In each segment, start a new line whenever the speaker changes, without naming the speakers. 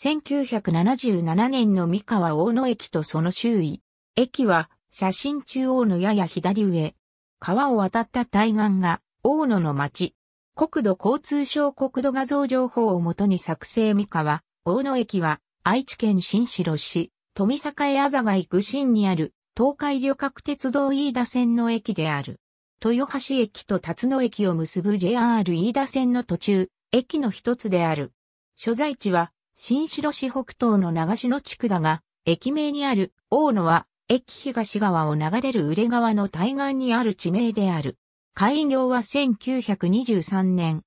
1977年の三河大野駅とその周囲。駅は写真中央のやや左上。川を渡った対岸が大野の町。国土交通省国土画像情報をもとに作成三河大野駅は愛知県新城市富栄あざが行く新にある東海旅客鉄道飯田線の駅である。豊橋駅と辰野駅を結ぶ JR 飯田線の途中、駅の一つである。所在地は新城市北東の長篠地区だが、駅名にある大野は、駅東側を流れる売川の対岸にある地名である。開業は1923年。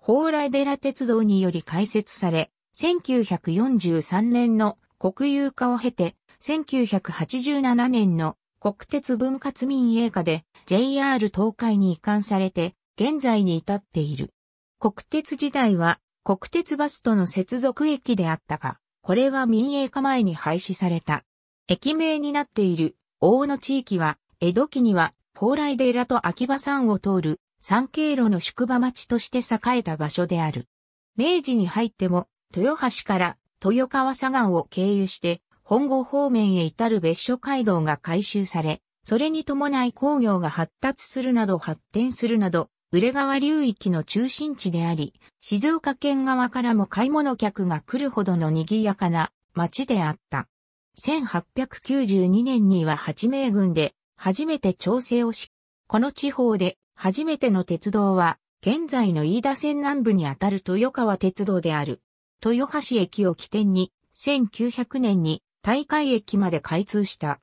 蓬莱寺鉄道により開設され、1943年の国有化を経て、1987年の国鉄分割民営化で JR 東海に移管されて、現在に至っている。国鉄時代は国鉄バスとの接続駅であったが、これは民営化前に廃止された。駅名になっている大野地域は、江戸期には蓬莱寺と秋葉山を通る三経路の宿場町として栄えた場所である。明治に入っても、豊橋から豊川左岸を経由して、本郷方面へ至る別所街道が改修され、それに伴い工業が発達するなど発展するなど、浦川流域の中心地であり、静岡県側からも買い物客が来るほどの賑やかな町であった。1892年には八名軍で初めて調整をし、この地方で初めての鉄道は、現在の飯田線南部にあたる豊川鉄道である。豊橋駅を起点に、1900年に大会駅まで開通した。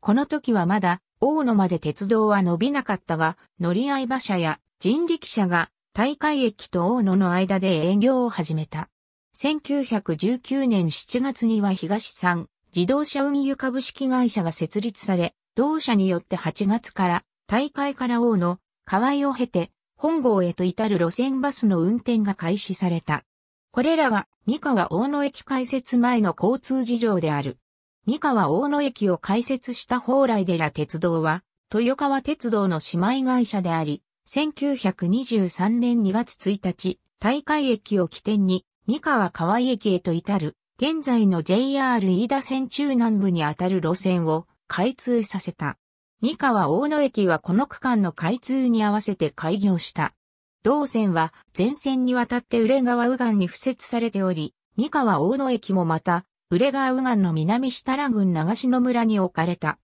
この時はまだ、大野まで鉄道は伸びなかったが、乗り合い馬車や人力車が大会駅と大野の間で営業を始めた。1919年7月には東産自動車運輸株式会社が設立され、同社によって8月から大会から大野、河合を経て本郷へと至る路線バスの運転が開始された。これらが三河大野駅開設前の交通事情である。三河大野駅を開設した蓬来寺鉄道は、豊川鉄道の姉妹会社であり、1923年2月1日、大会駅を起点に、三河川井駅へと至る、現在の JR 飯田線中南部にあたる路線を開通させた。三河大野駅はこの区間の開通に合わせて開業した。同線は全線にわたって浦川右岸に付設されており、三河大野駅もまた、浦川右岸の南設楽郡長篠村に置かれた。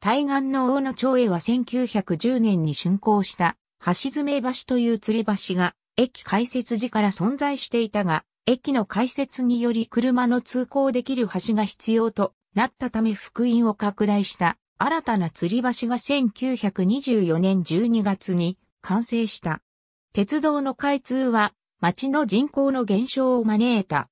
対岸の大野町へは1910年に竣工した橋爪橋という吊り橋が駅開設時から存在していたが、駅の開設により車の通行できる橋が必要となったため福音を拡大した新たな吊り橋が1924年12月に完成した。鉄道の開通は町の人口の減少を招いた。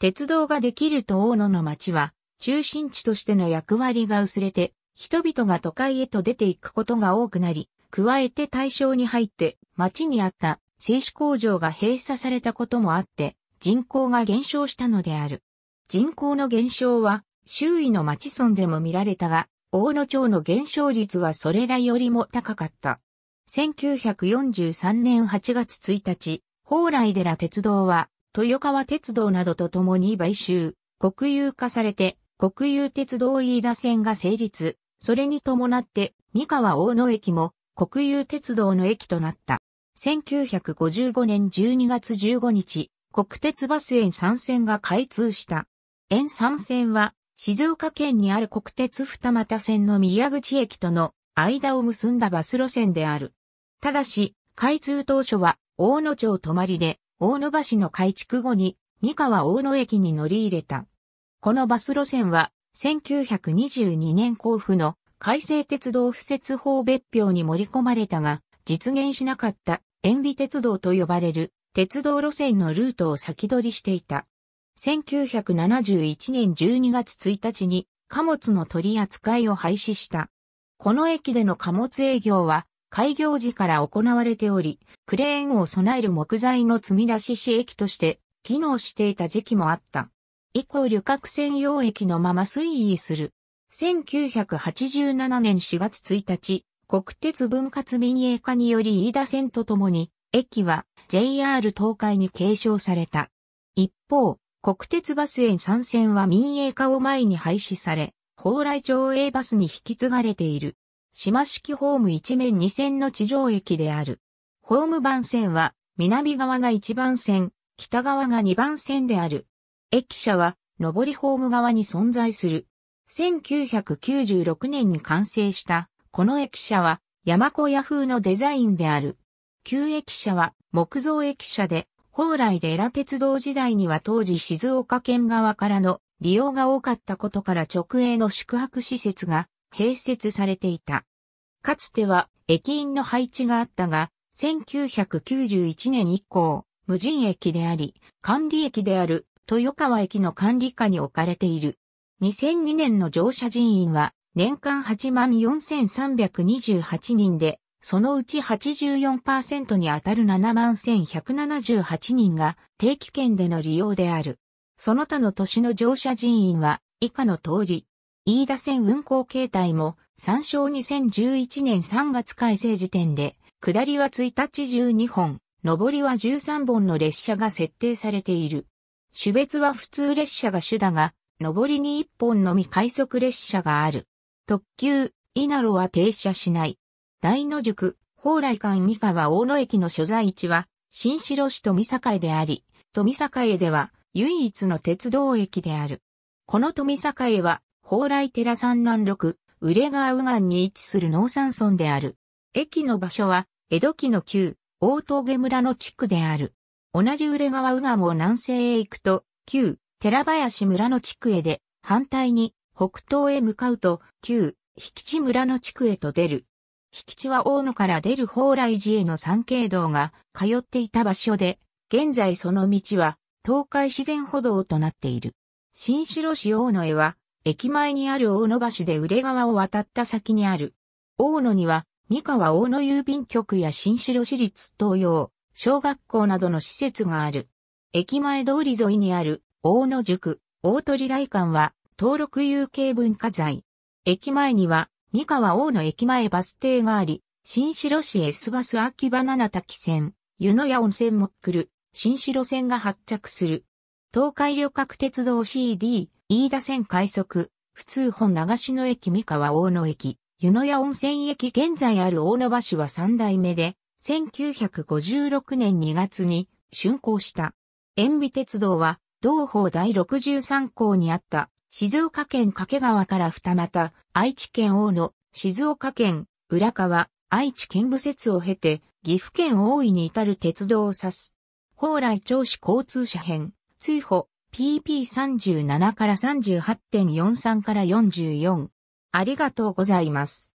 鉄道ができると大野の町は中心地としての役割が薄れて人々が都会へと出ていくことが多くなり、加えて大正に入って町にあった製紙工場が閉鎖されたこともあって人口が減少したのである。人口の減少は周囲の町村でも見られたが、大野町の減少率はそれらよりも高かった。1943年8月1日、蓬莱寺鉄道は豊川鉄道などとともに買収、国有化されて国有鉄道飯田線が成立、それに伴って三河大野駅も国有鉄道の駅となった。1955年12月15日、国鉄バス園3線が開通した。沿3線は、静岡県にある国鉄二股線の宮口駅との間を結んだバス路線である。ただし、開通当初は、大野町泊まりで、大野橋の改築後に、三河大野駅に乗り入れた。このバス路線は、1922年交付の改正鉄道敷設法別表に盛り込まれたが、実現しなかった塩備鉄道と呼ばれる鉄道路線のルートを先取りしていた。1971年12月1日に貨物の取り扱いを廃止した。この駅での貨物営業は開業時から行われており、クレーンを備える木材の積み出し市駅として機能していた時期もあった。以降旅客専用駅のまま推移する1987年4月1日、国鉄分割民営化により飯田線とともに、駅は JR 東海に継承された。一方、国鉄バス園3線は民営化を前に廃止され、蓬莱町営バスに引き継がれている。島式ホーム一面2線の地上駅である。ホーム番線は、南側が1番線、北側が2番線である。駅舎は、上りホーム側に存在する。1996年に完成したこの駅舎は山小屋風のデザインである。旧駅舎は木造駅舎で、宝来でラ鉄道時代には当時静岡県側からの利用が多かったことから直営の宿泊施設が併設されていた。かつては駅員の配置があったが、1991年以降、無人駅であり、管理駅である豊川駅の管理下に置かれている。2002年の乗車人員は年間84,328人で、そのうち84%に当たる71,178人が定期券での利用である。その他の都市の乗車人員は以下の通り、飯田線運行形態も参照2011年3月改正時点で、下りは1日12本、上りは13本の列車が設定されている。種別は普通列車が主だが、上りに一本のみ快速列車がある。特急、稲路は停車しない。大野宿、蓬莱館三河大野駅の所在地は、新城市富栄であり、富栄では唯一の鉄道駅である。この富栄は、蓬莱寺山南六、売れ川右岸に位置する農山村である。駅の場所は、江戸期の旧、大峠村の地区である。同じ売れ川右岸を南西へ行くと、旧、寺林村の地区へで、反対に北東へ向かうと、旧、引地村の地区へと出る。引地は大野から出る宝来寺への参詣道が通っていた場所で、現在その道は東海自然歩道となっている。新城市大野へは、駅前にある大野橋で売川を渡った先にある。大野には、三河大野郵便局や新城市立東洋、小学校などの施設がある。駅前通り沿いにある大野塾、大鳥来館は登録有形文化財。駅前には三河大野駅前バス停があり、新城市 S バス秋葉七滝線、湯野屋温泉も来る、新城線が発着する。東海旅客鉄道 CD、飯田線快速、普通本流しの駅三河大野駅、湯野屋温泉駅現在ある大野橋は三代目で、1956年2月に竣工した。塩美鉄道は同法第63項にあった静岡県掛川から二股、愛知県大野、静岡県浦河、愛知県武節を経て、岐阜県大井に至る鉄道を指す。蓬莱調子交通車編、追歩、PP37 から38.43から44。ありがとうございます。